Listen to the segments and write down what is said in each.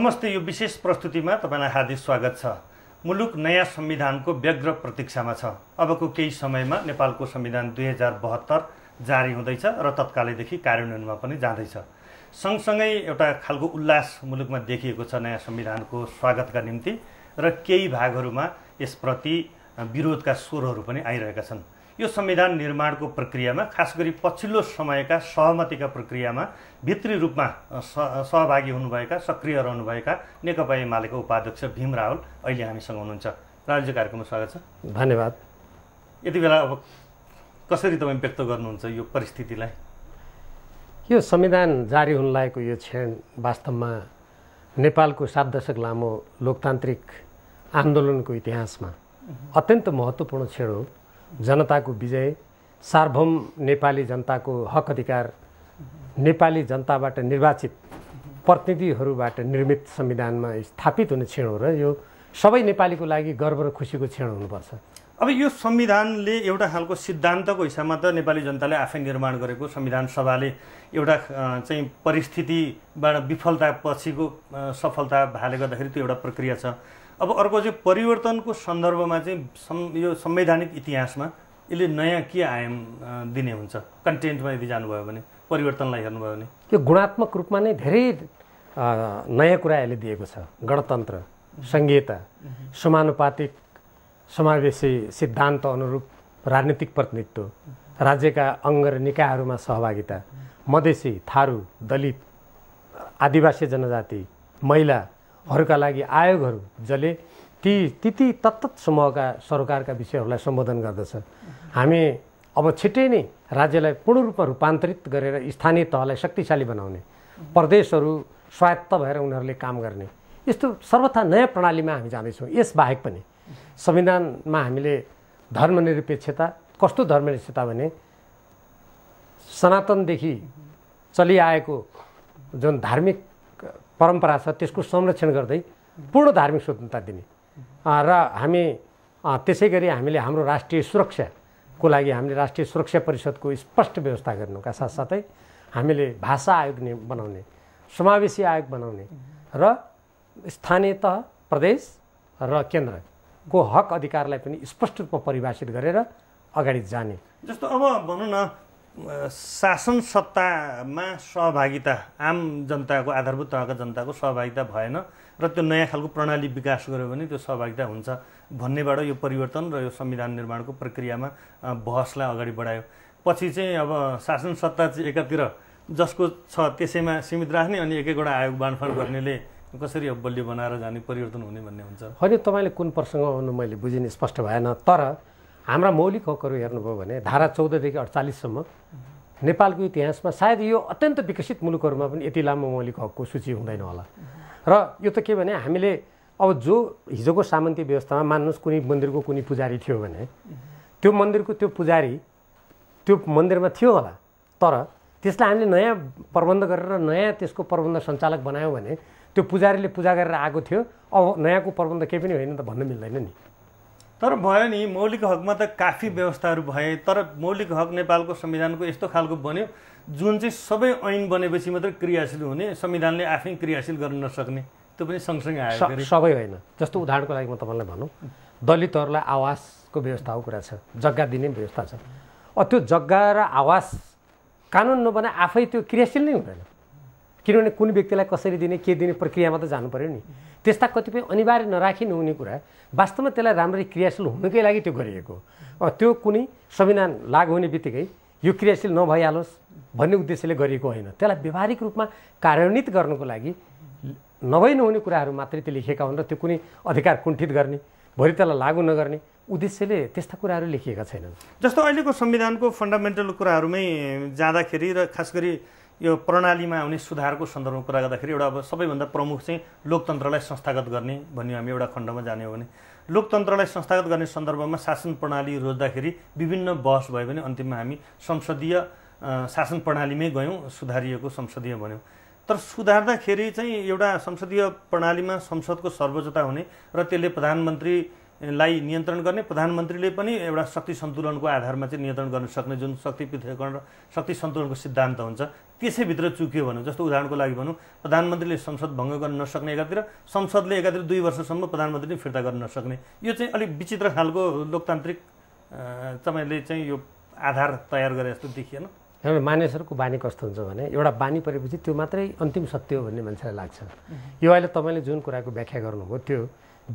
नमस्ते यो विशेष प्रस्तुतिमा तपाईँलाई हार्दिक स्वागत छ मुलुक नयाँ संविधानको व्यग्र प्रतीक्षामा छ अबको केही समयमा नेपालको संविधान दुई हजार बहत्तर जारी हुँदैछ र तत्कालैदेखि कार्यान्वयनमा पनि जाँदैछ सँगसँगै एउटा खालको उल्लास मुलुकमा देखिएको छ नयाँ संविधानको स्वागतका निम्ति र केही भागहरूमा यसप्रति विरोधका स्वरहरू पनि आइरहेका छन् यो संविधान निर्माणको प्रक्रियामा खास गरी पछिल्लो समयका सहमतिका प्रक्रियामा भित्री रूपमा सहभागी हुनुभएका सक्रिय रहनुभएका नेकपा एमालेको उपाध्यक्ष भीम रावल अहिले हामीसँग हुनुहुन्छ राज्य कार्यक्रममा स्वागत छ धन्यवाद यति बेला अब कसरी तपाईँ व्यक्त गर्नुहुन्छ यो परिस्थितिलाई यो संविधान जारी हुन लागेको यो क्षण वास्तवमा नेपालको सात दशक लामो लोकतान्त्रिक आन्दोलनको इतिहासमा अत्यन्त महत्त्वपूर्ण क्षण हो जनताको विजय सार्वभौम नेपाली जनताको हक अधिकार नेपाली जनताबाट निर्वाचित प्रतिनिधिहरूबाट निर्मित संविधानमा स्थापित हुने क्षण हो र यो सबै नेपालीको लागि गर्व र खुसीको क्षण हुनुपर्छ अब यो संविधानले एउटा खालको सिद्धान्तको हिसाबमा त नेपाली जनताले आफै निर्माण गरेको संविधान सभाले एउटा चाहिँ परिस्थितिबाट विफलता पछिको सफलता भाले गर्दाखेरि त्यो एउटा प्रक्रिया छ अब अर्को चाहिँ परिवर्तनको सन्दर्भमा चाहिँ यो संवैधानिक इतिहासमा यसले नयाँ के आयाम दिने हुन्छ कन्टेन्टमा यदि जानुभयो भने परिवर्तनलाई हेर्नुभयो भने यो गुणात्मक रूपमा नै धेरै नयाँ कुरा यसले दिएको छ गणतन्त्र सङ्घीयता समानुपातिक समावेशी सिद्धान्त अनुरूप राजनीतिक प्रतिनिधित्व राज्यका अङ्ग र निकायहरूमा सहभागिता मधेसी थारू दलित आदिवासी जनजाति महिला हरूका लागि आयोगहरू जसले ती तिति तत्त समूहका सरकारका विषयहरूलाई सम्बोधन गर्दछ हामी अब छिट्टै नै राज्यलाई पूर्ण रूपमा रूपान्तरित गरेर स्थानीय तहलाई शक्तिशाली बनाउने प्रदेशहरू स्वायत्त भएर उनीहरूले काम गर्ने यस्तो सर्वथा नयाँ प्रणालीमा हामी जाँदैछौँ यसबाहेक पनि संविधानमा हामीले धर्मनिरपेक्षता कस्तो धर्मनिरपेक्षता भने सनातनदेखि चलिआएको जुन धार्मिक परम्परा छ त्यसको संरक्षण गर्दै पूर्ण धार्मिक स्वतन्त्रता दिने र हामी त्यसै गरी हामीले हाम्रो राष्ट्रिय सुरक्षाको लागि हामीले राष्ट्रिय सुरक्षा परिषदको स्पष्ट व्यवस्था गर्नुका साथसाथै हामीले भाषा आयोग बनाउने समावेशी आयोग बनाउने र स्थानीय तह प्रदेश र केन्द्रको हक अधिकारलाई पनि स्पष्ट रूपमा परिभाषित गरेर अगाडि जाने जस्तो अब भनौँ न शासन सत्तामा सहभागिता आम जनताको आधारभूत तहका जनताको सहभागिता भएन र त्यो नयाँ खालको प्रणाली विकास गर्यो भने त्यो सहभागिता हुन्छ भन्नेबाट यो परिवर्तन र यो संविधान निर्माणको प्रक्रियामा बहसलाई अगाडि बढायो पछि चाहिँ अब शासन सत्ता चाहिँ एकातिर जसको छ त्यसैमा सीमित राख्ने अनि एक एकवटा आयोग बाँडफाँड गर्नेले कसरी अब बलियो बनाएर जाने परिवर्तन हुने भन्ने हुन्छ होइन तपाईँले कुन प्रसङ्ग मैले बुझिने स्पष्ट भएन तर हाम्रा मौलिक हकहरू हेर्नुभयो भने धारा चौधदेखि अडचालिससम्म नेपालको इतिहासमा सायद यो अत्यन्त विकसित मुलुकहरूमा पनि यति लामो मौलिक हकको सूची हुँदैन होला र यो त के भने हामीले अब जो हिजोको सामन्ती व्यवस्थामा मान्नुहोस् कुनै मन्दिरको कुनै पुजारी थियो भने त्यो मन्दिरको त्यो पुजारी त्यो मन्दिरमा थियो होला तर त्यसलाई हामीले नयाँ प्रबन्ध गरेर नयाँ त्यसको प्रबन्ध सञ्चालक बनायौँ भने त्यो पुजारीले पूजा गरेर आएको थियो अब नयाँको प्रबन्ध केही पनि होइन त भन्न मिल्दैन नि तर भयो नि मौलिक हकमा त काफी व्यवस्थाहरू भए तर मौलिक हक नेपालको संविधानको यस्तो खालको बन्यो जुन चाहिँ सबै ऐन बनेपछि मात्रै क्रियाशील हुने संविधानले आफै क्रियाशील गर्न नसक्ने त्यो पनि सँगसँगै आयो सबै होइन जस्तो उदाहरणको लागि म तपाईँलाई भनौँ दलितहरूलाई आवासको व्यवस्थाको कुरा छ जग्गा दिने व्यवस्था छ त्यो जग्गा र आवास कानुन नबना आफै त्यो क्रियाशील नै हुँदैन किनभने कुन व्यक्तिलाई कसरी दिने के दिने प्रक्रियामा त जानु पऱ्यो नि त्यस्ता कतिपय अनिवार्य नराखिनु नहुने कुरा वास्तवमा त्यसलाई राम्ररी क्रियाशील हुनकै लागि त्यो गरिएको त्यो कुनै संविधान लागु हुने बित्तिकै यो क्रियाशील नभइहालोस् भन्ने उद्देश्यले गरिएको होइन त्यसलाई व्यवहारिक रूपमा कार्यान्वित गर्नको लागि नभइ नहुने कुराहरू मात्रै त्यो लेखेका हुन् र त्यो कुनै अधिकार कुण्ठित गर्ने भोलि त्यसलाई लागू नगर्ने उद्देश्यले त्यस्ता कुराहरू लेखिएका छैनन् जस्तो अहिलेको संविधानको फन्डामेन्टल कुराहरूमै जाँदाखेरि र खास गरी यो प्रणालीमा आउने सुधारको सन्दर्भमा कुरा गर्दाखेरि एउटा अब सबैभन्दा प्रमुख चाहिँ लोकतन्त्रलाई संस्थागत गर्ने भन्ने हामी एउटा खण्डमा जाने हो भने लोकतन्त्रलाई संस्थागत गर्ने सन्दर्भमा शासन प्रणाली रोज्दाखेरि विभिन्न बहस भयो भने अन्तिममा हामी संसदीय शासन प्रणालीमै गयौँ सुधारिएको संसदीय भन्यौँ तर सुधार्दाखेरि चाहिँ एउटा संसदीय प्रणालीमा संसदको सर्वोच्चता हुने र त्यसले प्रधानमन्त्री लाई नियन्त्रण गर्ने प्रधानमन्त्रीले पनि एउटा शक्ति सन्तुलनको आधारमा चाहिँ नियन्त्रण गर्न सक्ने जुन शक्ति पृथकरण र शक्ति सन्तुलनको सिद्धान्त हुन्छ त्यसैभित्र चुक्यो भनौँ जस्तो उदाहरणको लागि भनौँ प्रधानमन्त्रीले संसद भङ्ग गर्न नसक्ने एकातिर संसदले एकातिर दुई वर्षसम्म प्रधानमन्त्रीले फिर्ता गर्न नसक्ने यो चाहिँ अलिक विचित्र खालको लोकतान्त्रिक तपाईँले चाहिँ यो आधार तयार गरे जस्तो देखिएन हाम्रो मानिसहरूको बानी कस्तो हुन्छ भने एउटा बानी परेपछि त्यो मात्रै अन्तिम सत्य हो भन्ने मान्छेलाई लाग्छ यो अहिले तपाईँले जुन कुराको व्याख्या गर्नुभयो त्यो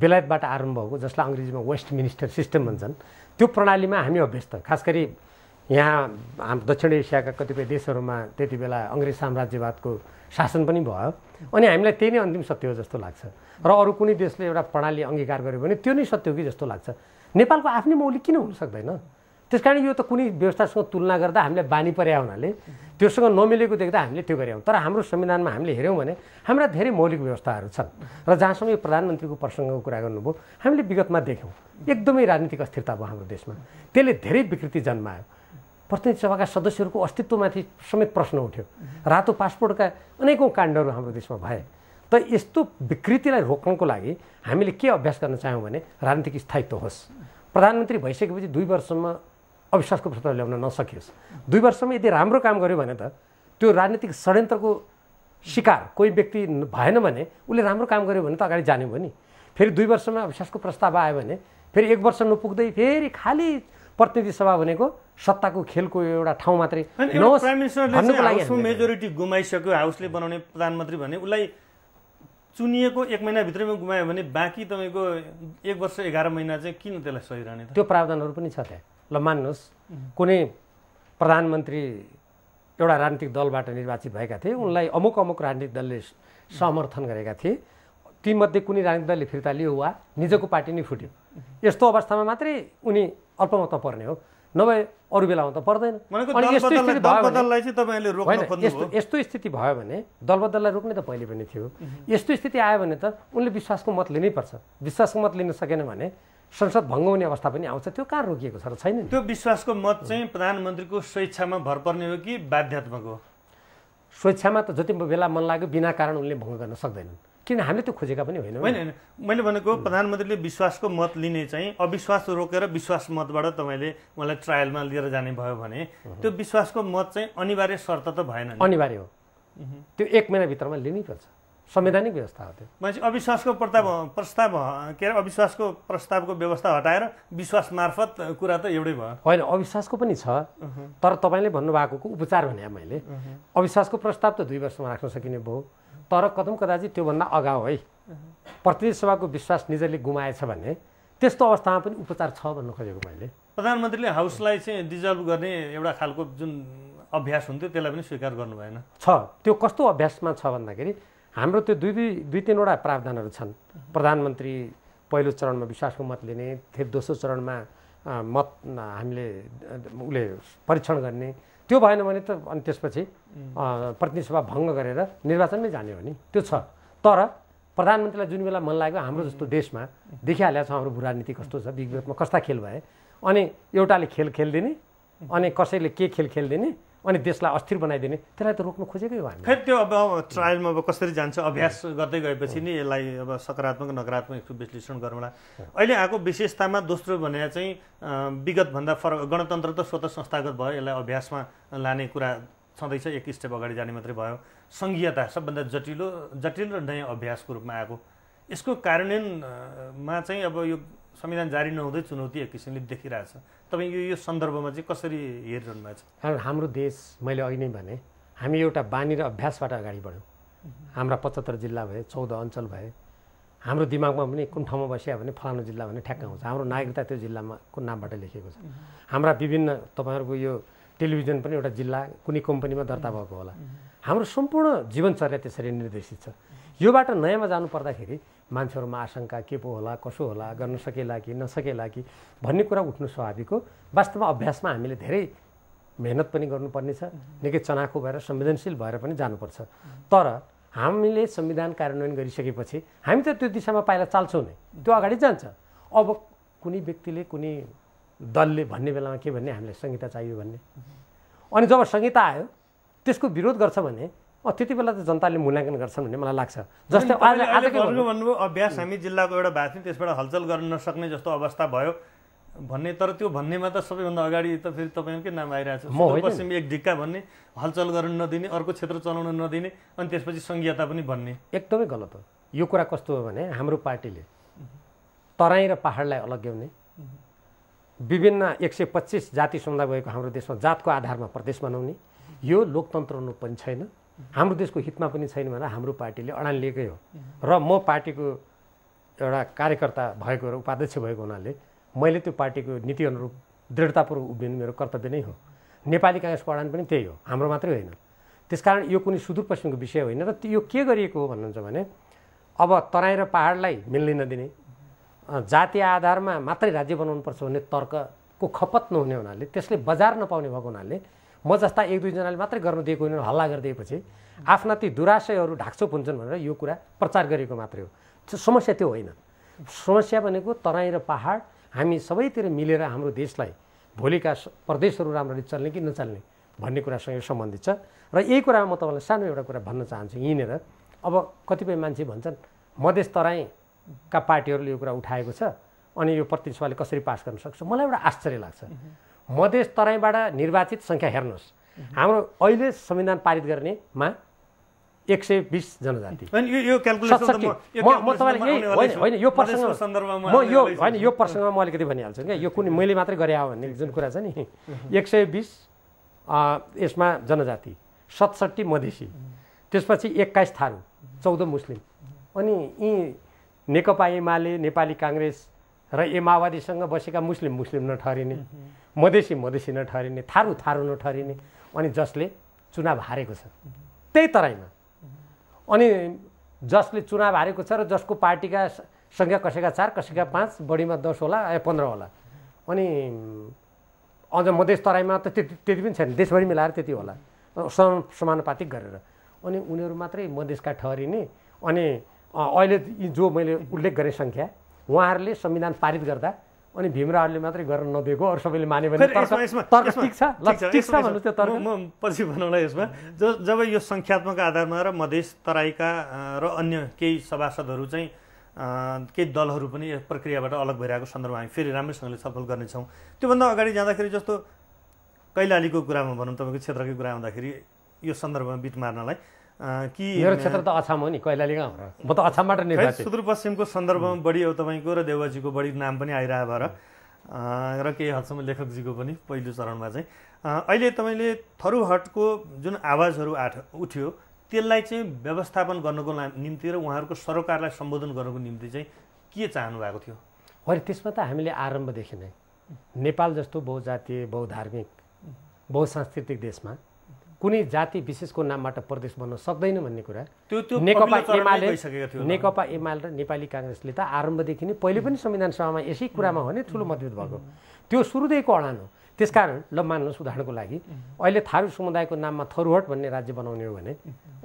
बेलायतबाट आरम्भ भएको जसलाई अङ्ग्रेजीमा वेस्ट मिनिस्टर सिस्टम भन्छन् त्यो प्रणालीमा हामी अभ्यस्त खास गरी यहाँ हाम्रो दक्षिण एसियाका कतिपय देशहरूमा त्यति बेला अङ्ग्रेज साम्राज्यवादको शासन पनि भयो अनि हामीलाई त्यही नै अन्तिम सत्य हो जस्तो लाग्छ र अरू कुनै देशले एउटा प्रणाली अङ्गीकार गर्यो भने त्यो नै सत्य हो कि जस्तो लाग्छ नेपालको आफ्नै मौलिक किन हुन सक्दैन त्यस कारण यो त कुनै व्यवस्थासँग तुलना गर्दा हामीलाई बानी पर्या हुनाले त्योसँग नमिलेको देख्दा हामीले त्यो गऱ्यौँ तर हाम्रो संविधानमा हामीले हेऱ्यौँ भने हाम्रा धेरै मौलिक व्यवस्थाहरू छन् र जहाँसम्म यो प्रधानमन्त्रीको प्रसङ्गको कुरा गर्नुभयो हामीले विगतमा देख्यौँ एकदमै राजनीतिक अस्थिरता भयो हाम्रो देशमा त्यसले धेरै विकृति जन्मायो प्रतिनिधि सभाका सदस्यहरूको अस्तित्वमाथि समेत प्रश्न उठ्यो रातो पासपोर्टका अनेकौँ काण्डहरू हाम्रो देशमा भए त यस्तो विकृतिलाई रोक्नको लागि हामीले के अभ्यास गर्न चाह्यौँ भने राजनीतिक स्थायित्व होस् प्रधानमन्त्री भइसकेपछि दुई वर्षसम्म अविश्वासको प्रस्ताव ल्याउन नसकियोस् दुई वर्षमा यदि राम्रो काम गर्यो भने त त्यो राजनीतिक षड्यन्त्रको शिकार कोही व्यक्ति भएन भने उसले राम्रो काम गर्यो भने त अगाडि जाने भयो नि फेरि दुई वर्षमा अविश्वासको प्रस्ताव आयो भने फेरि एक वर्ष नपुग्दै फेरि खालि प्रतिनिधि सभा भनेको सत्ताको खेलको एउटा ठाउँ मात्रै मेजोरिटी गुमाइसक्यो हाउसले बनाउने प्रधानमन्त्री भने उसलाई चुनिएको एक महिनाभित्रमा गुमायो भने बाँकी तपाईँको एक वर्ष एघार महिना चाहिँ किन त्यसलाई सही रहने त्यो प्रावधानहरू पनि छ त्यहाँ ल मान्नुहोस् कुनै प्रधानमन्त्री एउटा राजनीतिक दलबाट निर्वाचित भएका थिए उनलाई अमुक अमुक राजनीतिक दलले समर्थन गरेका थिए तीमध्ये कुनै राजनीतिक दलले फिर्ता लियो वा निजको पार्टी नै फुट्यो यस्तो अवस्थामा मात्रै उनी अल्पमतमा पर्ने हो नभए अरू बेलामा त पर्दैन अनि यस्तो स्थिति भयो यस्तो स्थिति भयो भने दलबदललाई रोक्ने त पहिले पनि थियो यस्तो स्थिति आयो भने त उनले विश्वासको मत लिनै पर्छ विश्वासको मत लिन सकेन भने संसद भङ्ग हुने अवस्था पनि आउँछ त्यो कहाँ रोकिएको छ र छैन त्यो विश्वासको मत चाहिँ प्रधानमन्त्रीको स्वेच्छामा भर पर्ने हो कि बाध्यात्मक हो स्वेच्छामा त जति बेला मन लाग्यो बिना कारण उनले भङ्ग गर्न सक्दैनन् किन हामीले त्यो खोजेका पनि होइन होइन मैले भनेको प्रधानमन्त्रीले विश्वासको मत लिने चाहिँ अविश्वास रोकेर विश्वास मतबाट तपाईँले उहाँलाई ट्रायलमा लिएर जाने भयो भने त्यो विश्वासको मत चाहिँ अनिवार्य शर्त त भएन अनिवार्य हो त्यो एक महिनाभित्रमा लिनै पर्छ संवैधानिक व्यवस्था हो त्यो मान्छे अविश्वासको प्रस्ताव प्रस्ताव के अरे अविश्वासको प्रस्तावको व्यवस्था हटाएर विश्वास मार्फत कुरा त एउटै भयो होइन अविश्वासको पनि छ तर तपाईँले भन्नुभएको उपचार भने मैले अविश्वासको प्रस्ताव त दुई वर्षमा राख्न सकिने भयो तर कदम कदाचित त्योभन्दा अगाउ है प्रतिनिधि सभाको विश्वास निजले गुमाएछ भने त्यस्तो अवस्थामा पनि उपचार छ भन्नु खोजेको मैले प्रधानमन्त्रीले हाउसलाई चाहिँ डिजल्भ गर्ने एउटा खालको जुन अभ्यास हुन्थ्यो त्यसलाई पनि स्वीकार गर्नु भएन छ त्यो कस्तो अभ्यासमा छ भन्दाखेरि हाम्रो त्यो दुई दुई दुई तिनवटा प्रावधानहरू छन् प्रधानमन्त्री पहिलो चरणमा विश्वासको मत लिने फेरि दोस्रो चरणमा मत हामीले उसले परीक्षण गर्ने त्यो भएन भने त अनि त्यसपछि प्रतिनिधिसभा भङ्ग गरेर निर्वाचनमै जाने हो नि त्यो छ तर प्रधानमन्त्रीलाई जुन बेला मन लाग्यो हाम्रो जस्तो देशमा देखिहालेको छ हाम्रो भू नीति कस्तो छ विगतमा कस्ता खेल भए अनि एउटाले खेल खेलिदिने अनि कसैले के खेल खेलिदिने अनि देशलाई अस्थिर बनाइदिने त्यसलाई त रोक्नु खोजेकै हो हामी फेरि त्यो अब ट्रायलमा अब कसरी जान्छ अभ्यास गर्दै गएपछि नि यसलाई अब सकारात्मक नकारात्मक विश्लेषण गरौँला अहिले आएको विशेषतामा दोस्रो भने चाहिँ विगतभन्दा फरक गणतन्त्र त स्वतः संस्थागत भयो यसलाई अभ्यासमा लाने कुरा छँदैछ एक स्टेप अगाडि जाने मात्रै भयो सङ्घीयता सबभन्दा जटिलो जटिल र नयाँ अभ्यासको रूपमा आएको यसको कार्यान्वयनमा चाहिँ अब यो संविधान जारी नहुँदै चुनौती एक किसिमले देखिरहेछ तपाईँ यो यो सन्दर्भमा चाहिँ कसरी हेरिरहनु भएको छ कारण हाम्रो देश मैले अघि नै भने हामी एउटा बानी र अभ्यासबाट अगाडि बढ्यौँ हाम्रा पचहत्तर जिल्ला भए चौध अञ्चल भए हाम्रो दिमागमा पनि कुन ठाउँमा बसियो भने फलानु जिल्ला भने ठ्याक्क आउँछ हाम्रो नागरिकता त्यो जिल्लामा कुन नामबाट लेखिएको छ हाम्रा विभिन्न तपाईँहरूको यो टेलिभिजन पनि एउटा जिल्ला कुनै कम्पनीमा दर्ता भएको होला हाम्रो सम्पूर्ण जीवनचर्या त्यसरी निर्देशित छ योबाट नयाँमा जानु पर्दाखेरि मान्छेहरूमा आशंका के पो होला कसो होला गर्न सकेला कि नसकेला कि भन्ने कुरा उठ्नु स्वाभाविक हो वास्तवमा अभ्यासमा हामीले धेरै मेहनत पनि गर्नुपर्नेछ निकै चनाखो भएर संवेदनशील भएर पनि जानुपर्छ तर हामीले संविधान कार्यान्वयन गरिसकेपछि हामी त त्यो दिशामा पाइला चाल्छौँ नै त्यो अगाडि जान्छ अब कुनै व्यक्तिले कुनै दलले भन्ने बेलामा के भन्ने हामीलाई संहिता चाहियो भन्ने अनि जब संहिता आयो त्यसको विरोध गर्छ भने त्यति बेला त जनताले मूल्याङ्कन गर्छन् भन्ने मलाई लाग्छ जस्तै भन्नुभयो अभ्यास हामी जिल्लाको एउटा भएको थियौँ त्यसबाट हलचल गर्न नसक्ने जस्तो अवस्था भयो भन्ने तर त्यो भन्नेमा त सबैभन्दा अगाडि त फेरि तपाईँकै नाम आइरहेको छ पश्चिम एक ढिक्का भन्ने हलचल गर्न नदिने अर्को क्षेत्र चलाउन नदिने अनि त्यसपछि सङ्घीयता पनि भन्ने एकदमै गलत हो यो कुरा कस्तो हो भने हाम्रो पार्टीले तराई र पाहाडलाई अलग्याउने विभिन्न एक सय पच्चिस जाति समुदाय भएको हाम्रो देशमा जातको आधारमा प्रदेश बनाउने यो लोकतन्त्र पनि छैन हाम्रो देशको हितमा पनि छैन भनेर हाम्रो पार्टीले अडान लिएकै हो र म पार्टीको एउटा कार्यकर्ता भएको र उपाध्यक्ष भएको हुनाले मैले त्यो पार्टीको नीति अनुरूप दृढतापूर्वक उभिनु मेरो कर्तव्य नै हो नेपाली काङ्ग्रेसको अडान पनि त्यही हो हाम्रो मात्रै होइन त्यसकारण यो कुनै सुदूरपश्चिमको विषय होइन र यो के गरिएको हो भन्नुहुन्छ भने अब तराई र पाहाडलाई मिल्नै नदिने जातीय आधारमा मात्रै राज्य बनाउनुपर्छ भन्ने तर्कको खपत नहुने हुनाले त्यसले बजार नपाउने भएको हुनाले म जस्ता एक दुईजनाले मात्रै गर्नु दिएको होइन हल्ला गरिदिएपछि आफ्ना ती दुराशयहरू ढाकचोप हुन्छन् भनेर यो कुरा प्रचार गरेको मात्रै हो समस्या त्यो होइन समस्या भनेको तराई र पाहाड हामी सबैतिर मिलेर हाम्रो देशलाई भोलिका प्रदेशहरू राम्ररी चल्ने कि नचल्ने भन्ने कुरासँग सम्बन्धित छ र यही कुरामा म तपाईँलाई सानो एउटा कुरा भन्न चाहन्छु यहीँनिर अब कतिपय मान्छे भन्छन् मधेस तराईका पार्टीहरूले यो कुरा उठाएको छ अनि यो प्रतिस्वाले कसरी पास गर्न सक्छ मलाई एउटा आश्चर्य लाग्छ मधेस तराईबाट निर्वाचित सङ्ख्या हेर्नुहोस् हाम्रो अहिले संविधान पारित गर्नेमा एक सय बिस जनजाति होइन यो प्रसङ्ग म यो होइन यो प्रसङ्गमा म अलिकति भनिहाल्छु क्या यो कुनै मैले मात्रै गरे हो भन्ने जुन कुरा छ नि एक सय बिस यसमा जनजाति सतसट्ठी मधेसी त्यसपछि एक्काइस थारू चौध मुस्लिम अनि यी नेकपा एमाले नेपाली काङ्ग्रेस र ए बसेका मुस्लिम मुस्लिम नठहरिने मधेसी मधेसी नठहरिने थारु थारू नठहरिने अनि जसले चुनाव हारेको छ त्यही तराईमा अनि जसले चुनाव हारेको छ र जसको पार्टीका सङ्ख्या कसैका चार कसैका पाँच बढीमा दस होला या पन्ध्र होला अनि अझ मधेस तराईमा त त्यति त्यति पनि छैन देशभरि मिलाएर त्यति होला सम समानुपातिक गरेर अनि उनीहरू मात्रै मधेसका ठहरिने अनि अहिले जो मैले उल्लेख गरेँ सङ्ख्या उहाँहरूले संविधान पारित गर्दा अनि भीमराहरूले मात्रै गर्न नदिएको अरू सबैले माने भने म पछि भनौँला यसमा ज जब यो सङ्ख्यात्मक आधारमा र मधेस तराईका र अन्य केही सभासदहरू चाहिँ केही दलहरू पनि यस प्रक्रियाबाट अलग भइरहेको सन्दर्भमा हामी फेरि राम्रैसँगले छलफल गर्नेछौँ त्योभन्दा अगाडि जाँदाखेरि जस्तो कैलालीको कुरामा भनौँ तपाईँको क्षेत्रकै कुरा आउँदाखेरि यो सन्दर्भमा बिट मार्नलाई कि मेरो क्षेत्र त अछाम हो नि कैलाली गाउँ म त अछामबाट निर्वाचित सुदूरपश्चिमको सन्दर्भमा बढी अब तपाईँको र देवजीको बढी नाम पनि आइरहेको भएर र केही हदसम्म लेखकजीको पनि पहिलो चरणमा चाहिँ अहिले तपाईँले थरुहटको जुन आवाजहरू आठ उठ्यो त्यसलाई चाहिँ व्यवस्थापन गर्नको निम्ति र उहाँहरूको सरोकारलाई सम्बोधन गर्नको निम्ति चाहिँ के चाहनु भएको थियो होइन त्यसमा त हामीले आरम्भदेखि नै नेपाल जस्तो बहुजातीय बहुधार्मिक बहुसांस्कृतिक देशमा कुनै जाति विशेषको नामबाट प्रदेश बन्न सक्दैन भन्ने कुरा त्यो त्यो नेकपा एमाले नेकपा एमाले र नेपाली काङ्ग्रेसले त आरम्भदेखि नै पहिले पनि संविधान सभामा यसै कुरामा हो नि ठुलो मतभेद भएको त्यो सुरुदेखिको अडान हो त्यसकारण ल मान्नुहोस् उदाहरणको लागि अहिले थारू समुदायको नाममा थरुहट भन्ने राज्य बनाउने हो भने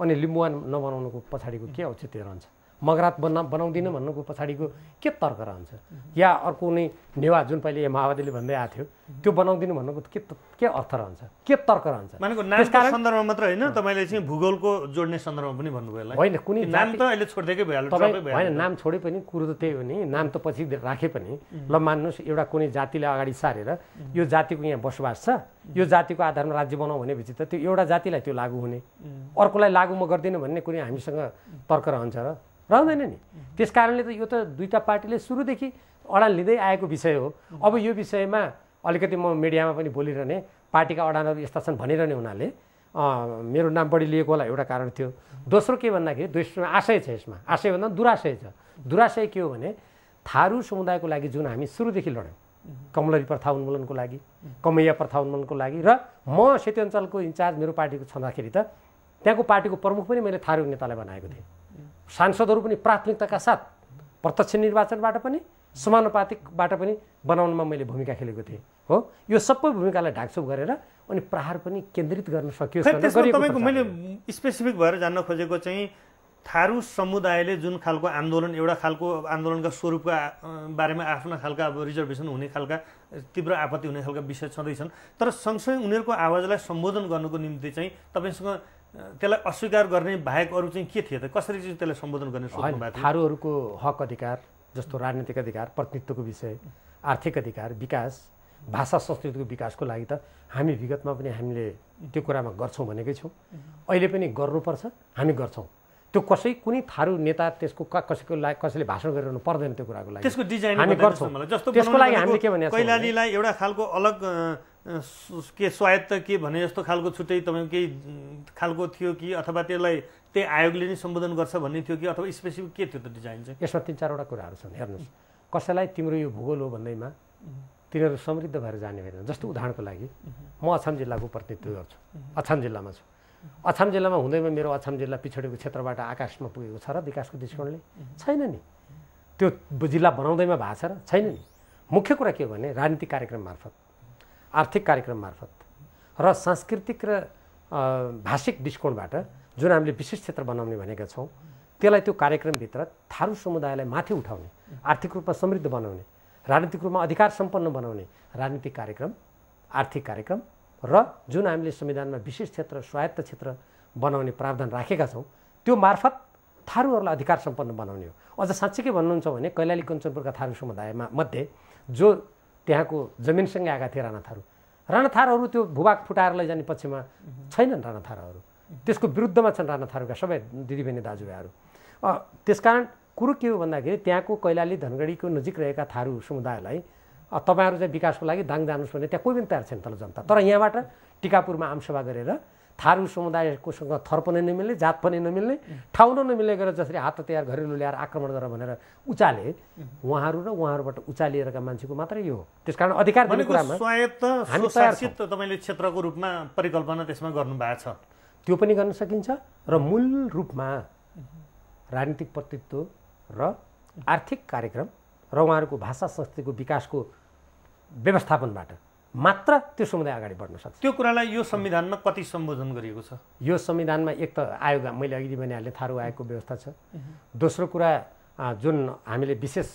अनि लिम्बुवान नबनाउनुको पछाडिको के औचित्य रहन्छ मगरात बना बनाउँदिनँ भन्नुको पछाडिको के तर्क रहन्छ या अर्को कुनै नेवा जुन पहिले माओवादीले भन्दै आएको थियो त्यो बनाउँदिनु भन्नुको के के अर्थ रहन्छ के तर्क रहन्छ सन्दर्भमा मात्र होइन तपाईँले चाहिँ भूगोलको जोड्ने सन्दर्भमा पनि भन्नुभयो होइन कुनै नाम त अहिले छोडिदिएकै भयो तपाईँ होइन नाम छोडे पनि कुरो त त्यही हो नि नाम त पछि राखे पनि ल मान्नुहोस् एउटा कुनै जातिले अगाडि सारेर यो जातिको यहाँ बसोबास छ यो जातिको आधारमा राज्य बनाऊ भनेपछि त त्यो एउटा जातिलाई त्यो लागु हुने अर्कोलाई लागु म गर्दिनँ भन्ने कुनै हामीसँग तर्क रहन्छ र रहँदैन नि त्यस कारणले त यो त दुईवटा पार्टीले सुरुदेखि अडान लिँदै आएको विषय हो अब यो विषयमा अलिकति म मिडियामा पनि बोलिरहने पार्टीका अडानहरू यस्ता छन् भनिरहने हुनाले मेरो नाम बढी लिएको होला एउटा कारण थियो दोस्रो के भन्दाखेरि दोस्रो आशय छ यसमा आशय भन्दा दुराशय छ दुराशय के हो भने थारू समुदायको लागि जुन हामी सुरुदेखि लड्यौँ कमलरी प्रथा उन्मूलनको लागि कमैया प्रथा उन्मूलनको लागि र म सेती अञ्चलको इन्चार्ज मेरो पार्टीको छँदाखेरि त त्यहाँको पार्टीको प्रमुख पनि मैले थारू नेतालाई बनाएको थिएँ सांसदहरू पनि प्राथमिकताका साथ प्रत्यक्ष निर्वाचनबाट पनि समानुपातिकबाट पनि बनाउनमा मैले भूमिका खेलेको थिएँ हो यो सबै भूमिकालाई ढाकछुप गरेर अनि प्रहार पनि केन्द्रित गर्न सकियो तपाईँको मैले स्पेसिफिक भएर जान्न खोजेको चाहिँ थारू समुदायले जुन खालको आन्दोलन एउटा खालको आन्दोलनका स्वरूपका बारेमा आफ्ना खालका अब रिजर्भेसन हुने खालका तीव्र आपत्ति हुने खालका विषय छँदैछन् तर सँगसँगै उनीहरूको आवाजलाई सम्बोधन गर्नुको निम्ति चाहिँ तपाईँसँग त्यसलाई अस्वीकार गर्ने बाहेक अरू चाहिँ के थिए त कसरी चाहिँ त्यसलाई सम्बोधन गर्ने थारूहरूको हक अधिकार जस्तो राजनीतिक अधिकार प्रतिनिधित्वको विषय आर्थिक अधिकार विकास भाषा संस्कृतिको विकासको लागि त हामी विगतमा पनि हामीले त्यो कुरामा गर्छौँ भनेकै छौँ अहिले पनि गर्नुपर्छ हामी गर्छौँ त्यो कसै कुनै थारू नेता त्यसको कसैको लागि कसैले भाषण गरिरहनु पर्दैन त्यो कुराको लागि त्यसको डिजाइन हामी गर्छौँ त्यसको लागि हामीले के भने कैलालीलाई एउटा खालको अलग के स्वायत्त के भने जस्तो खालको छुट्टै तपाईँको केही खालको थियो कि अथवा त्यसलाई त्यही आयोगले नै सम्बोधन गर्छ भन्ने थियो कि अथवा स्पेसिफिक के थियो त डिजाइन चाहिँ यसमा तिन चारवटा कुराहरू छन् हेर्नुहोस् कसैलाई तिम्रो यो भूगोल हो भन्दैमा तिनीहरू समृद्ध भएर जाने होइन जस्तो उदाहरणको लागि म अछाम जिल्लाको प्रतिनिधित्व गर्छु अछाम जिल्लामा छु अछाम जिल्लामा हुँदैमा मेरो अछाम जिल्ला पिछडिको क्षेत्रबाट आकाशमा पुगेको छ र विकासको दृष्टिकोणले छैन नि त्यो जिल्ला बनाउँदैमा भएको छ र छैन नि मुख्य कुरा के हो भने राजनीतिक कार्यक्रम मार्फत आर्थिक कार्यक्रम मार्फत र सांस्कृतिक र भाषिक दृष्टिकोणबाट जुन हामीले विशेष क्षेत्र बनाउने भनेका छौँ त्यसलाई त्यो कार्यक्रमभित्र थारू समुदायलाई माथि उठाउने आर्थिक रूपमा समृद्ध बनाउने राजनीतिक रूपमा अधिकार सम्पन्न बनाउने राजनीतिक कार्यक्रम आर्थिक कार्यक्रम र जुन हामीले संविधानमा विशेष क्षेत्र स्वायत्त क्षेत्र बनाउने प्रावधान राखेका छौँ त्यो मार्फत थारूहरूलाई अधिकार सम्पन्न बनाउने हो अझ साँच्चै के भन्नुहुन्छ भने कैलाली कञ्चनपुरका थारू समुदायमा मध्ये जो त्यहाँको जमिनसँगै आएका थिए राणाथारू राणाथारहरू त्यो भूभाग फुटाएर लैजाने पक्षमा छैनन् राणाथारहरू त्यसको विरुद्धमा छन् राणाथारूका सबै दिदीबहिनी दाजुभाइहरू त्यसकारण कुरो के हो भन्दाखेरि त्यहाँको कैलाली धनगढीको नजिक रहेका थारू समुदायलाई तपाईँहरू चाहिँ विकासको लागि दाङ जानुहोस् भने त्यहाँ कोही पनि तयार छैन तल जनता तर यहाँबाट टिकापुरमा आमसभा गरेर थारू समुदायकोसँग थर पनि नमिल्ने जात पनि नमिल्ने ठाउँ नै नमिल्ने गरेर जसरी हात तयार घरेलु ल्याएर आक्रमण गरेर भनेर उचाले उहाँहरू र उहाँहरूबाट उचालिएरका मान्छेको मात्रै यो हो त्यस कारण अधिकार कुरामा तपाईँले क्षेत्रको रूपमा परिकल्पना त्यसमा गर्नुभएको छ त्यो पनि गर्न सकिन्छ र मूल रूपमा राजनीतिक प्रतित्व र आर्थिक कार्यक्रम र उहाँहरूको भाषा संस्कृतिको विकासको व्यवस्थापनबाट मात्र त्यो समुदाय अगाडि बढ्न सक्छ त्यो कुरालाई यो संविधानमा कति सम्बोधन गरिएको छ यो संविधानमा एक त आयोग मैले अघि भनिहालेँ थारू आयोगको व्यवस्था छ दोस्रो कुरा जुन हामीले विशेष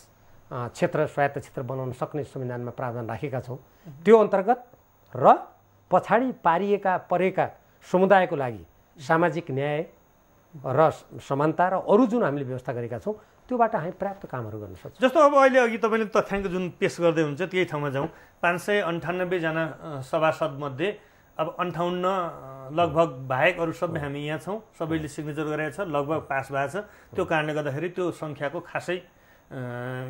क्षेत्र स्वायत्त क्षेत्र बनाउन सक्ने संविधानमा प्रावधान राखेका छौँ त्यो अन्तर्गत र पछाडि पारिएका परेका समुदायको लागि सामाजिक न्याय र समानता र अरू जुन हामीले व्यवस्था गरेका छौँ त्योबाट हामी पर्याप्त कामहरू गर्न सक्छौँ जस्तो अब अहिले अघि तपाईँले तथ्याङ्क जुन पेस गर्दै हुन्छ त्यही ठाउँमा जाउँ पाँच सय अन्ठानब्बेजना सभासदमध्ये अब अन्ठाउन्न लगभग बाहेक अरू सबै हामी यहाँ छौँ सबैले सिग्नेचर गरेको छ लगभग पास भएको छ त्यो कारणले गर्दाखेरि त्यो सङ्ख्याको खासै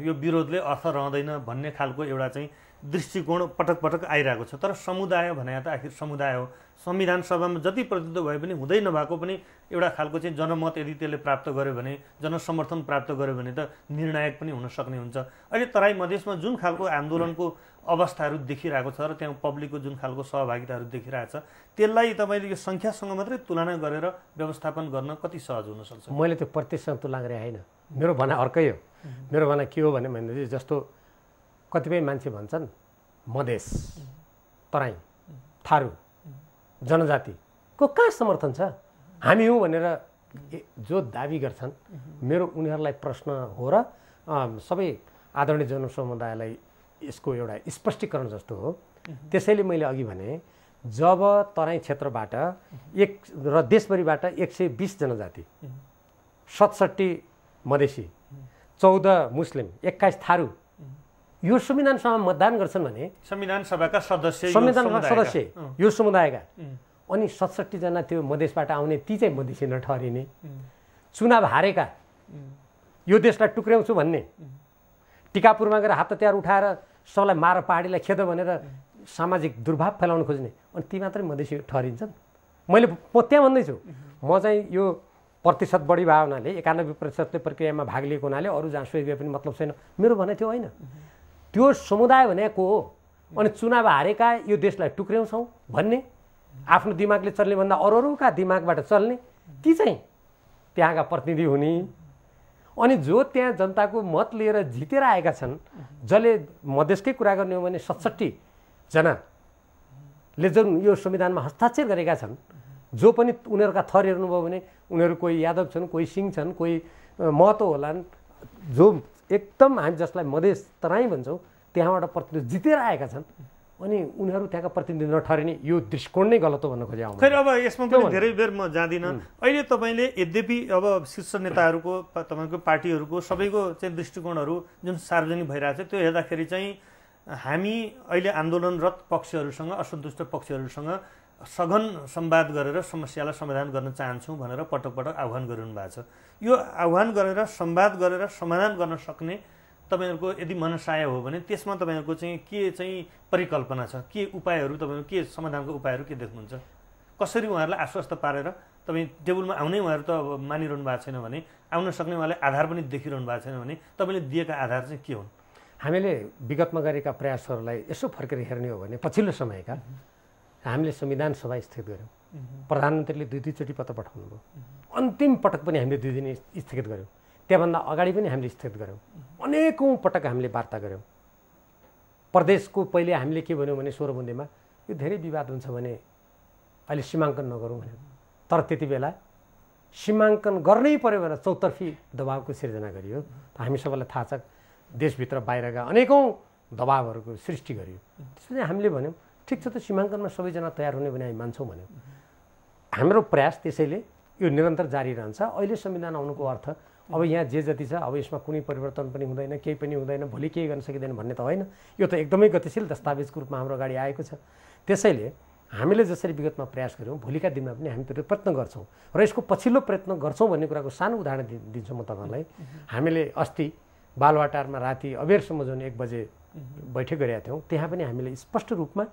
यो विरोधले अर्थ रहँदैन भन्ने खालको एउटा चाहिँ दृष्टिकोण पटक पटक आइरहेको छ तर समुदाय भने त आखिर समुदाय हो संविधान सभामा जति प्रतिनिधित्व भए पनि हुँदै नभएको पनि एउटा खालको चाहिँ जनमत यदि त्यसले प्राप्त गर्यो भने जनसमर्थन प्राप्त गर्यो भने त निर्णायक पनि हुन सक्ने हुन्छ अहिले तराई मधेसमा जुन खालको आन्दोलनको अवस्थाहरू देखिरहेको छ र त्यहाँ पब्लिकको जुन खालको सहभागिताहरू देखिरहेको छ त्यसलाई तपाईँले यो सङ्ख्यासँग मात्रै तुलना गरेर व्यवस्थापन गर्न कति सहज हुनसक्छ मैले त्यो प्रतिशतसँग तुलना गरेँ होइन मेरो भना अर्कै हो मेरो भना के हो भने जस्तो कतिपय मान्छे भन्छन् मधेस तराई थारू जनजातिको कहाँ समर्थन छ हामी हौँ भनेर जो दावी गर्छन् मेरो उनीहरूलाई प्रश्न हो र सबै आदरणीय जनसमुदायलाई यसको एउटा स्पष्टीकरण जस्तो हो त्यसैले मैले अघि भने जब तराई क्षेत्रबाट एक र देशभरिबाट एक सय बिस जनजाति सतसट्ठी मधेसी चौध मुस्लिम एक्काइस थारू यो संविधान सभामा मतदान गर्छन् भने संविधान सभाका सदस्य संविधान सदस्य यो समुदायका अनि सतसट्ठीजना त्यो मधेसबाट आउने ती चाहिँ मधेसी नठहरिने चुनाव हारेका यो देशलाई टुक्र्याउँछु भन्ने टिकापुरमा गएर हात हतियार उठाएर सबलाई मार पहाडीलाई खेद भनेर सामाजिक दुर्भाव फैलाउन खोज्ने अनि ती मात्रै मधेसी ठहरिन्छन् मैले म त्यहाँ भन्दैछु म चाहिँ यो प्रतिशत बढी भए हुनाले एकानब्बे प्रतिशतले प्रक्रियामा भाग लिएको हुनाले अरू जहाँ गए पनि मतलब छैन मेरो भनाइ थियो होइन त्यो समुदाय भनेको हो अनि चुनाव हारेका यो देशलाई टुक्र्याउँछौँ भन्ने आफ्नो दिमागले चल्ने भन्दा अरू अरूका दिमागबाट चल्ने ती चाहिँ त्यहाँका प्रतिनिधि हुने अनि जो त्यहाँ जनताको मत लिएर जितेर आएका छन् जसले मधेसकै कुरा गर्ने हो भने सतसट्ठीजनाले जुन यो संविधानमा हस्ताक्षर गरेका छन् जो पनि उनीहरूका थर हेर्नुभयो भने उनीहरू कोही यादव छन् कोही सिंह छन् कोही महतो होलान् जो एकदम हामी जसलाई मधेस तराई भन्छौँ त्यहाँबाट प्रतिनिधि जितेर आएका छन् अनि उनीहरू त्यहाँका प्रतिनिधि नठरिने यो दृष्टिकोण नै गलत हो भन्न खोजेको खै अब यसमा पनि धेरै बेर म जाँदिनँ अहिले तपाईँले यद्यपि अब शीर्ष नेताहरूको तपाईँको पार्टीहरूको सबैको चाहिँ दृष्टिकोणहरू जुन सार्वजनिक भइरहेको छ त्यो हेर्दाखेरि चाहिँ हामी अहिले आन्दोलनरत पक्षहरूसँग असन्तुष्ट पक्षहरूसँग सघन सम्वाद गरेर समस्यालाई समाधान गर्न चाहन्छौँ भनेर पटक पटक आह्वान गरिरहनु भएको छ यो आह्वान गरेर सम्वाद गरेर समाधान गर्न सक्ने तपाईँहरूको यदि मनसाय हो भने त्यसमा तपाईँहरूको चाहिँ के चाहिँ परिकल्पना छ के उपायहरू तपाईँहरू के समाधानको उपायहरू के देख्नुहुन्छ कसरी उहाँहरूलाई आश्वस्त पारेर तपाईँ टेबुलमा आउने उहाँहरू त अब मानिरहनु भएको छैन भने आउन सक्ने उहाँले आधार पनि देखिरहनु भएको छैन भने तपाईँले दिएका आधार चाहिँ के हुन् हामीले विगतमा गरेका प्रयासहरूलाई यसो फर्केर हेर्ने हो भने पछिल्लो समयका हामीले संविधान सभा स्थगित गऱ्यौँ प्रधानमन्त्रीले दुई दुईचोटि पत्र पठाउनुभयो अन्तिम पटक पनि हामीले दुई दिन स्थगित गऱ्यौँ त्यहाँभन्दा अगाडि पनि हामीले स्थगित गऱ्यौँ अनेकौँ पटक हामीले वार्ता गऱ्यौँ प्रदेशको पहिले हामीले के भन्यौँ भने सोह्र यो धेरै विवाद हुन्छ भने अहिले सीमाङ्कन नगरौँ भन्यौँ तर त्यति बेला सीमाङ्कन गर्नै पऱ्यो भनेर चौतर्फी दबावको सिर्जना गरियो हामी सबैलाई थाहा छ देशभित्र बाहिरका अनेकौँ दबावहरूको सृष्टि गरियो त्यसपछि हामीले भन्यौँ ठिक छ त सीमाङ्कनमा सबैजना तयार हुने भने हामी मान्छौँ भन्यो हाम्रो प्रयास त्यसैले यो निरन्तर जारी रहन्छ अहिले संविधान आउनुको अर्थ अब यहाँ जे जति छ अब यसमा कुनै परिवर्तन पनि हुँदैन केही पनि हुँदैन भोलि केही गर्न सकिँदैन भन्ने त होइन यो त एकदमै गतिशील दस्तावेजको रूपमा हाम्रो अगाडि आएको छ त्यसैले हामीले जसरी विगतमा प्रयास गऱ्यौँ भोलिका दिनमा पनि हामी त्यो प्रयत्न गर्छौँ र यसको पछिल्लो प्रयत्न गर्छौँ भन्ने कुराको सानो उदाहरण दिन्छु म तपाईँलाई हामीले अस्ति बालवाटारमा राति अबेरसम्म जुन एक बजे बैठक गरेका थियौँ त्यहाँ पनि हामीले स्पष्ट रूपमा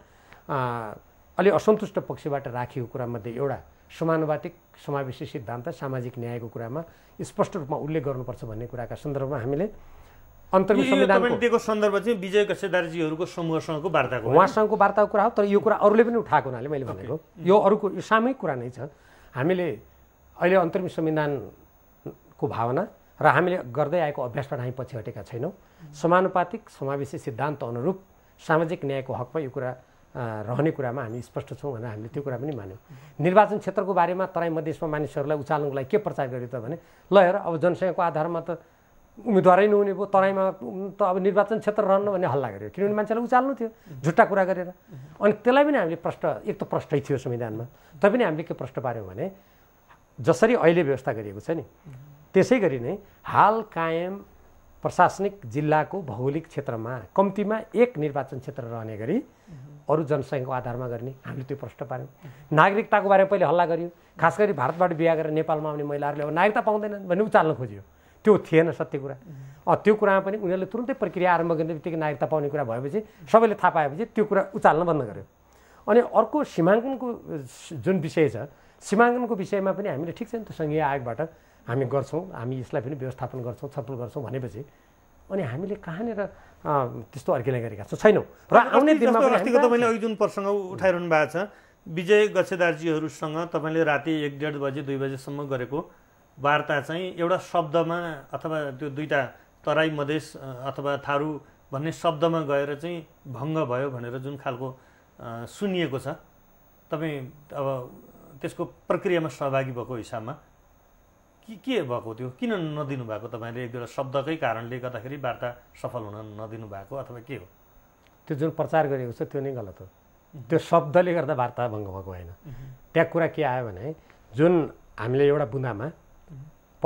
अलि असन्तुष्ट पक्षबाट राखिएको कुरामध्ये एउटा समानुपातिक समावेशी सिद्धान्त सामाजिक न्यायको कुरामा स्पष्ट रूपमा उल्लेख गर्नुपर्छ भन्ने कुराका सन्दर्भमा हामीले अन्तरिम संविधानको सन्दर्भ चाहिँ विजय कसेदारजीहरूको समूहसँगको वार्ताको उहाँसँगको वार्ताको कुरा हो तर यो कुरा अरूले पनि उठाएको हुनाले मैले भनेको यो अरूको यो सामूहिक कुरा नै छ हामीले अहिले अन्तरिम संविधानको भावना र हामीले गर्दै आएको अभ्यासबाट हामी पछि हटेका छैनौँ समानुपातिक समावेशी सिद्धान्त अनुरूप सामाजिक न्यायको हकमा यो कुरा रहने कुरामा हामी स्पष्ट छौँ भनेर हामीले त्यो कुरा पनि मान्यौँ निर्वाचन क्षेत्रको बारेमा तराई मधेसमा मानिसहरूलाई उचाल्नुको लागि के प्रचार गर्यो त भने ल हेर अब जनसङ्ख्याको आधारमा त उम्मेदवारै नहुने भयो तराईमा त अब निर्वाचन क्षेत्र रहन्न भन्ने हल्ला गर्यो किनभने मान्छेलाई उचाल्नु थियो झुट्टा कुरा गरेर अनि त्यसलाई पनि हामीले प्रश्न एक त प्रष्टै थियो संविधानमा तैपनि हामीले के प्रश्न पाऱ्यौँ भने जसरी अहिले व्यवस्था गरिएको छ नि त्यसै गरी नै हाल कायम प्रशासनिक जिल्लाको भौगोलिक क्षेत्रमा कम्तीमा एक निर्वाचन क्षेत्र रहने गरी अरू जनसङ्ख्याको आधारमा गर्ने हामीले त्यो प्रश्न पाऱ्यौँ नागरिकताको बारेमा पहिले हल्ला गरियो खास गरी भारतबाट बिहा गरेर नेपालमा आउने महिलाहरूले अब नागरिकता पाउँदैनन् भन्ने उचाल्न खोज्यो त्यो थिएन सत्य कुरा त्यो कुरामा पनि उनीहरूले तुरन्तै प्रक्रिया आरम्भ गर्ने बित्तिकै नागरिकता पाउने कुरा भएपछि सबैले थाहा पाएपछि त्यो कुरा उचाल्न बन्द गर्यो अनि अर्को सीमाङ्कनको जुन विषय छ सीमाङ्कनको विषयमा पनि हामीले ठिक छ नि त सङ्घीय आयोगबाट हामी गर्छौँ हामी यसलाई पनि व्यवस्थापन गर्छौँ छलफल गर्छौँ भनेपछि अनि हामीले कहाँनिर त्यस्तो अर्किने गरेका छौँ छैनौँ र आउने दिनमा अस्तिको तपाईँले अघि जुन प्रसङ्ग उठाइरहनु भएको छ विजय गच्छेदारजीहरूसँग तपाईँले राति एक डेढ बजे दुई बजेसम्म गरेको वार्ता चाहिँ एउटा शब्दमा अथवा त्यो दुईवटा तराई मधेस अथवा थारू भन्ने शब्दमा गएर चाहिँ भङ्ग भयो भनेर जुन खालको सुनिएको छ तपाईँ अब त्यसको प्रक्रियामा सहभागी भएको हिसाबमा के के भएको थियो किन नदिनु भएको तपाईँले एक दुईवटा शब्दकै कारणले गर्दाखेरि वार्ता सफल हुन नदिनु भएको अथवा के हो त्यो जुन प्रचार गरिएको छ त्यो नै गलत हो त्यो शब्दले गर्दा वार्ता भङ्ग भएको होइन त्यहाँ कुरा के आयो भने जुन हामीले एउटा बुँदामा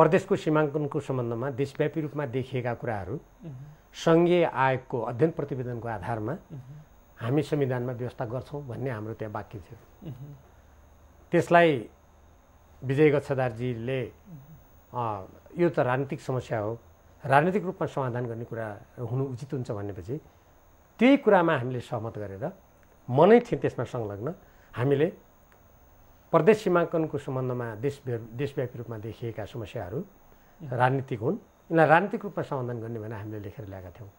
प्रदेशको सीमाङ्कनको सम्बन्धमा देशव्यापी रूपमा देखिएका कुराहरू सङ्घीय आयोगको अध्ययन प्रतिवेदनको आधारमा हामी संविधानमा व्यवस्था गर्छौँ भन्ने हाम्रो त्यहाँ वाक्य थियो त्यसलाई विजय गच्छदारजीले यो त राजनीतिक समस्या हो राजनीतिक रूपमा समाधान गर्ने कुरा हुनु उचित हुन्छ भनेपछि त्यही कुरामा हामीले सहमत गरेर मनै थियौँ त्यसमा संलग्न हामीले प्रदेश सीमाङ्कनको सम्बन्धमा देश देशव्यापी रूपमा देखिएका समस्याहरू राजनीतिक हुन् यिनलाई राजनीतिक रूपमा समाधान गर्ने भनेर हामीले लेखेर ल्याएका थियौँ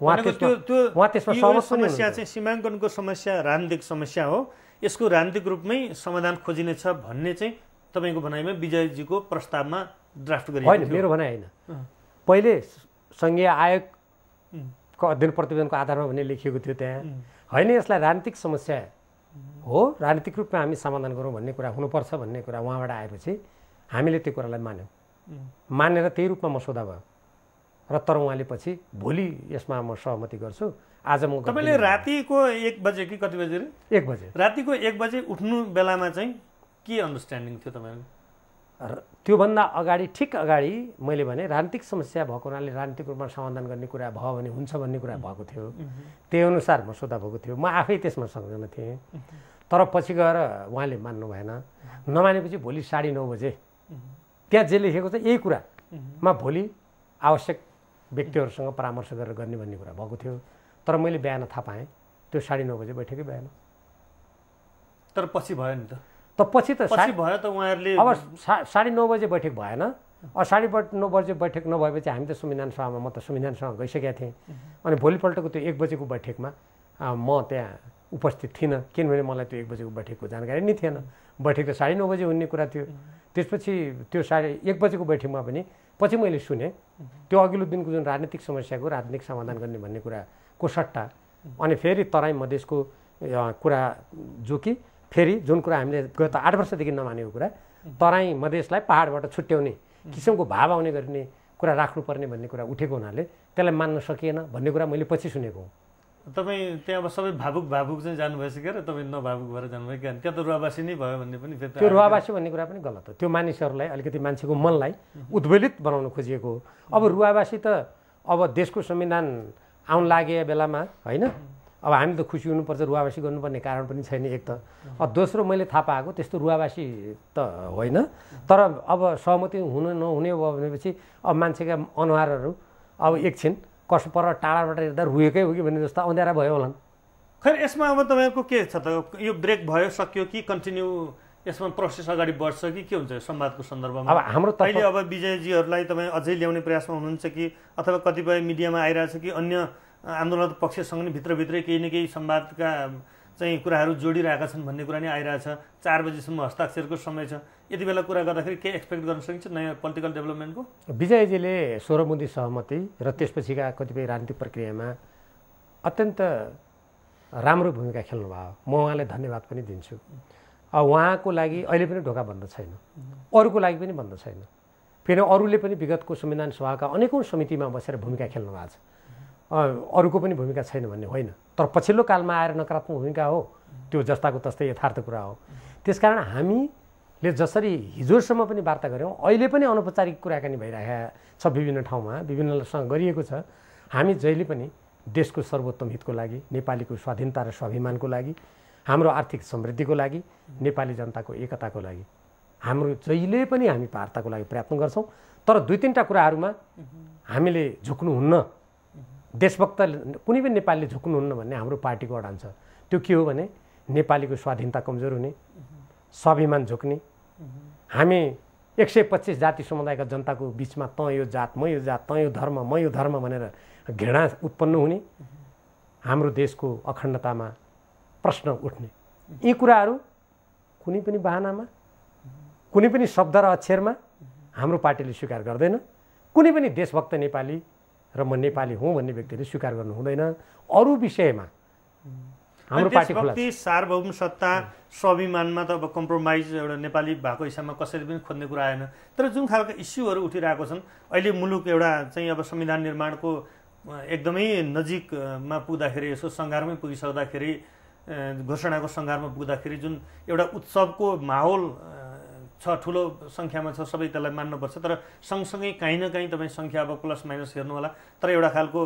उहाँ त्यसमा समस्या चाहिँ सीमाङ्कनको समस्या राजनीतिक समस्या हो यसको राजनीतिक रूपमै समाधान खोजिनेछ भन्ने चाहिँ तपाईँको भनाइमा विजयजीको प्रस्तावमा ड्राफ्ट गरिएको होइन मेरो भनाइ होइन पहिले सङ्घीय आयोगको अध्ययन प्रतिवेदनको आधारमा भने लेखिएको थियो त्यहाँ होइन यसलाई राजनीतिक समस्या हो राजनीतिक रूपमा हामी समाधान गरौँ भन्ने कुरा हुनुपर्छ भन्ने कुरा उहाँबाट आएपछि हामीले त्यो कुरालाई मान्यौँ मानेर त्यही रूपमा मसौदा भयो र तर उहाँले पछि भोलि यसमा म सहमति गर्छु आज म तपाईँले रातिको एक बजे कि कति बजे एक बजे रातिको एक बजे उठ्नु बेलामा चाहिँ के अन्डरस्ट्यान्डिङ थियो र त्योभन्दा अगाडि ठिक अगाडि मैले भने राजनीतिक समस्या भएको हुनाले राजनीतिक रूपमा समाधान गर्ने कुरा भयो भने हुन्छ भन्ने कुरा भएको थियो त्यही अनुसार म सोधा भएको थियो म आफै त्यसमा संलग्न थिएँ तर पछि गएर उहाँले मान्नु भएन नमानेपछि भोलि साढे नौ बजे त्यहाँ जे लेखेको छ यही कुरामा भोलि आवश्यक व्यक्तिहरूसँग परामर्श गरेर गर्ने भन्ने कुरा भएको थियो तर मैले बिहान थाहा पाएँ त्यो साढे नौ बजे बैठकै बिहान तर पछि भयो नि त त पछि त भयो त उहाँहरूले अब सा साढे नौ बजे बैठक भएन अब साढे नौ बजे बैठक नभएपछि हामी त संविधान सभामा म त संविधान सभामा गइसकेका थिएँ अनि भोलिपल्टको त्यो एक बजेको बैठकमा म त्यहाँ उपस्थित थिइनँ किनभने मलाई त्यो एक बजेको बैठकको जानकारी नै थिएन बैठक त साढे नौ बजे हुने कुरा थियो त्यसपछि त्यो साढे एक बजेको बैठकमा पनि पछि मैले सुने त्यो अघिल्लो दिनको जुन राजनीतिक समस्याको राजनीतिक समाधान गर्ने भन्ने कुराको सट्टा अनि फेरि तराई मधेसको कुरा जो कि फेरि जुन कुरा हामीले गत आठ वर्षदेखि नमानेको कुरा तराई मधेसलाई पाहाडबाट छुट्याउने किसिमको भाव आउने गरिने कुरा राख्नुपर्ने भन्ने कुरा उठेको हुनाले त्यसलाई मान्न सकिएन भन्ने कुरा मैले पछि सुनेको हुँ तपाईँ त्यहाँ अब सबै भावुक भावुक चाहिँ जानुभएछ क्या र तपाईँ नभावुक भएर जानुभयो क्या त्यहाँ त रुवावासी नै भयो भन्ने पनि त्यो रुवावासी भन्ने कुरा पनि गलत हो त्यो मानिसहरूलाई अलिकति मान्छेको मनलाई उद्वेलित बनाउन खोजिएको हो अब रुवावासी त अब देशको संविधान आउन लागे बेलामा होइन अब हामी त खुसी हुनुपर्छ रुवावासी गर्नुपर्ने कारण पनि छैन एक त दोस्रो मैले थाहा पाएको त्यस्तो रुवावासी त होइन तर अब सहमति हुनु नहुने भयो भनेपछि अब मान्छेका अनुहारहरू अब एकछिन कसो पर टाढाबाट हेर्दा रुएकै हो कि भने जस्तो अँध्यारा भयो होला खै यसमा अब तपाईँको के छ त यो ब्रेक भयो सक्यो कि कन्टिन्यू यसमा प्रोसेस अगाडि बढ्छ कि के हुन्छ यो संवादको सन्दर्भमा अब हाम्रो अहिले अब विजयजीहरूलाई तपाईँ अझै ल्याउने प्रयासमा हुनुहुन्छ कि अथवा कतिपय मिडियामा आइरहेछ कि अन्य आन्दोलन पक्षसँग नै भित्रभित्रै केही न केही संवादका चाहिँ कुराहरू जोडिरहेका छन् भन्ने कुरा नै आइरहेछ चार बजीसम्म हस्ताक्षरको समय छ यति बेला कुरा गर्दाखेरि के एक्सपेक्ट गर्न सकिन्छ नयाँ पोलिटिकल डेभलपमेन्टको विजयजीले सोह्रबुन्दी सहमति र त्यसपछिका कतिपय राजनीतिक प्रक्रियामा अत्यन्त राम्रो भूमिका खेल्नुभयो म उहाँलाई धन्यवाद पनि दिन्छु उहाँको लागि अहिले पनि ढोका बन्द छैन अरूको लागि पनि बन्द छैन फेरि अरूले पनि विगतको संविधान सभाका अनेकौँ समितिमा बसेर भूमिका खेल्नु भएको छ अरूको पनि भूमिका छैन भन्ने होइन तर पछिल्लो कालमा आएर नकारात्मक भूमिका हो त्यो जस्ताको तस्तै यथार्थ कुरा हो त्यसकारण हामीले जसरी हिजोसम्म पनि वार्ता गऱ्यौँ अहिले पनि अनौपचारिक कुराकानी भइरहेका छ विभिन्न ठाउँमा विभिन्नसँग गरिएको छ हामी जहिले पनि देशको सर्वोत्तम हितको लागि नेपालीको स्वाधीनता र स्वाभिमानको लागि हाम्रो आर्थिक समृद्धिको लागि नेपाली जनताको एकताको लागि हाम्रो जहिले पनि हामी वार्ताको लागि प्रयत्न गर्छौँ तर दुई तिनवटा कुराहरूमा हामीले झुक्नुहुन्न देशभक्त कुनै पनि नेपालीले झुक्नुहुन्न भन्ने हाम्रो पार्टीको अडान छ त्यो के हो भने नेपालीको स्वाधीनता कमजोर हुने स्वाभिमान झुक्ने हामी एक सय पच्चिस जाति समुदायका जनताको बिचमा तँ यो जात म यो जात तँ यो धर्म म यो धर्म भनेर घृणा उत्पन्न हुने हाम्रो देशको अखण्डतामा प्रश्न उठ्ने यी कुराहरू कुनै पनि बाहनामा कुनै पनि शब्द र अक्षरमा हाम्रो पार्टीले स्वीकार गर्दैन कुनै पनि देशभक्त नेपाली र म नेपाली हुँ भन्ने व्यक्तिले स्वीकार गर्नु हुँदैन अरू विषयमा हाम्रो पार्टी सार्वभौम सत्ता स्वाभिमानमा त अब कम्प्रोमाइज एउटा नेपाली भएको हिसाबमा कसैले पनि खोज्ने कुरा आएन तर जुन खालको इस्युहरू उठिरहेको छन् अहिले मुलुक एउटा चाहिँ अब संविधान निर्माणको एकदमै नजिकमा पुग्दाखेरि यसो सङ्घारमै पुगिसक्दाखेरि घोषणाको सङ्घारमा पुग्दाखेरि जुन एउटा उत्सवको माहौल छ ठुलो सङ्ख्यामा छ सबै त्यसलाई मान्नुपर्छ तर सँगसँगै काहीँ न काहीँ तपाईँ सङ्ख्या अब प्लस माइनस हेर्नु होला तर एउटा खालको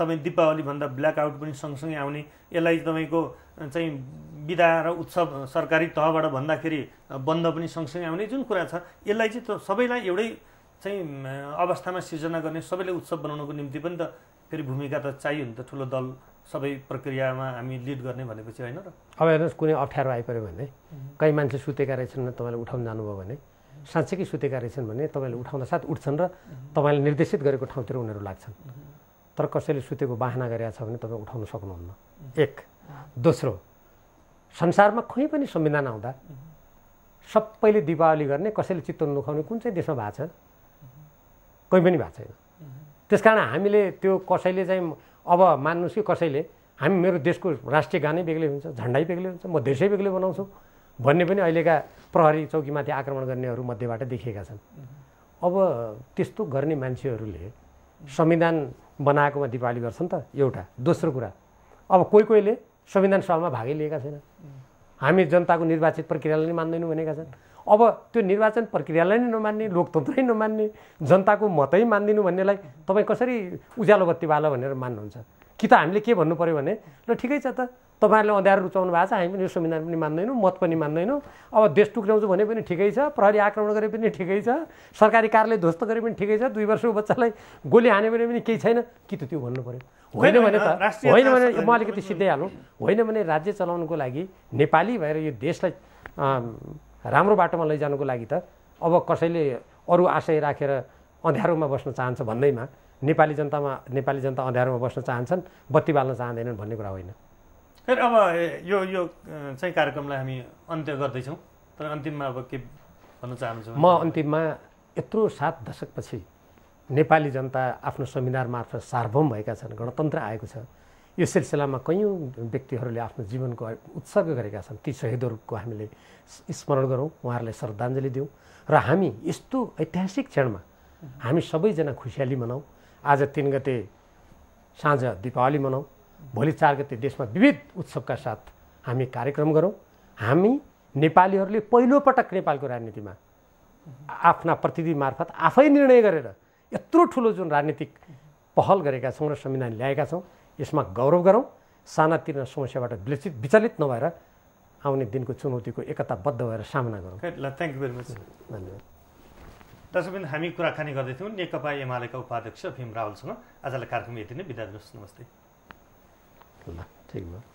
तपाईँ दिपावलीभन्दा ब्ल्याक आउट पनि सँगसँगै आउने यसलाई तपाईँको चाहिँ विदा र उत्सव सरकारी तहबाट भन्दाखेरि बन्द पनि सँगसँगै आउने जुन कुरा छ यसलाई चाहिँ सबैलाई एउटै चाहिँ अवस्थामा सिर्जना गर्ने सबैले उत्सव बनाउनको निम्ति पनि त फेरि भूमिका त चाहियो नि त ठुलो दल सबै प्रक्रियामा हामी लिड गर्ने भनेपछि होइन र अब हेर्नुहोस् कुनै अप्ठ्यारो आइपऱ्यो भने कहीँ मान्छे सुतेका रहेछन् भने तपाईँले उठाउनु जानुभयो भने साँच्चैकै सुतेका रहेछन् भने तपाईँले उठाउँदा साथ उठ्छन् र तपाईँले निर्देशित गरेको ठाउँतिर उनीहरू लाग्छन् तर कसैले सुतेको बाहना गरेका छ भने तपाईँ उठाउन सक्नुहुन्न एक दोस्रो संसारमा खै पनि संविधान आउँदा सबैले दिपावली गर्ने कसैले चित्त नुखाउने कुन चाहिँ देशमा भएको छ कोही पनि भएको छैन त्यस कारण हामीले त्यो कसैले चाहिँ अब मान्नुहोस् कि कसैले हामी मेरो देशको राष्ट्रिय गानै बेग्लै हुन्छ झन्डै बेग्लै हुन्छ म देशै बेग्लै बनाउँछु भन्ने पनि अहिलेका प्रहरी चौकीमाथि आक्रमण गर्नेहरू मध्येबाट देखेका छन् अब त्यस्तो गर्ने मान्छेहरूले संविधान बनाएकोमा दिपावली गर्छन् त एउटा दोस्रो कुरा अब कोही कोहीले संविधान सभामा भागै लिएका छैन हामी जनताको निर्वाचित प्रक्रियालाई नै मान्दैनौँ भनेका छन् अब त्यो निर्वाचन प्रक्रियालाई नै नमान्ने लोकतन्त्रै नमान्ने जनताको मतै मान्दिनु भन्नेलाई तपाईँ कसरी उज्यालो बत्ती बाल भनेर मान्नुहुन्छ कि त हामीले के भन्नु पऱ्यो भने ल ठिकै छ त तपाईँहरूले अँध्यारो रुचाउनु भएको छ हामी पनि यो संविधान पनि मान्दैनौँ मत पनि मान्दैनौँ अब देश टुक्राउँछु भने पनि ठिकै छ प्रहरी आक्रमण गरे पनि ठिकै छ सरकारी कार्यालय ध्वस्त गरे पनि ठिकै छ दुई वर्षको बच्चालाई गोली हाने भने पनि केही छैन कि त त्यो भन्नु पऱ्यो होइन भने त होइन भने म अलिकति सिद्धाइहालौँ होइन भने राज्य चलाउनुको लागि नेपाली भएर यो देशलाई राम्रो बाटोमा लैजानुको लागि त अब कसैले अरू आशय राखेर अँध्यारोमा बस्न चाहन्छ भन्दैमा नेपाली जनतामा नेपाली जनता अँध्यारोमा बस्न चाहन्छन् बत्ती बाल्न चाहँदैनन् भन्ने कुरा होइन फेरि अब यो यो चाहिँ कार्यक्रमलाई हामी अन्त्य गर्दैछौँ तर अन्तिममा अब के भन्न चाहन्छु म अन्तिममा यत्रो सात दशकपछि नेपाली जनता आफ्नो संविधान मार्फत सार्वभौम भएका छन् गणतन्त्र आएको छ यो सिलसिलामा कैयौँ व्यक्तिहरूले आफ्नो जीवनको उत्सर्ग गरेका छन् ती शहीदहरूको हामीले स्मरण गरौँ उहाँहरूलाई श्रद्धाञ्जली दिउँ र हामी यस्तो ऐतिहासिक क्षणमा हामी सबैजना खुसियाली मनाउँ आज तिन गते साँझ दिपावली मनाउँ भोलि चार गते देशमा विविध उत्सवका साथ हामी कार्यक्रम गरौँ हामी नेपालीहरूले पहिलोपटक नेपालको राजनीतिमा आफ्ना प्रतिनिधि मार्फत आफै निर्णय गरेर यत्रो ठुलो जुन राजनीतिक पहल गरेका छौँ र संविधान ल्याएका छौँ यसमा गौरव गरौँ सानातिर समस्याबाट विचलित विचलित नभएर आउने दिनको चुनौतीको एकताबद्ध भएर सामना गरौँ ल थ्याङ्क यू भेरी मच धन्यवाद दर्शकबिन हामी कुराकानी गर्दैथ्यौँ नेकपा एमालेका उपाध्यक्ष भीम रावलसँग आजलाई कार्यक्रम यति नै बिदा दिनुहोस् नमस्ते ल ठिक भयो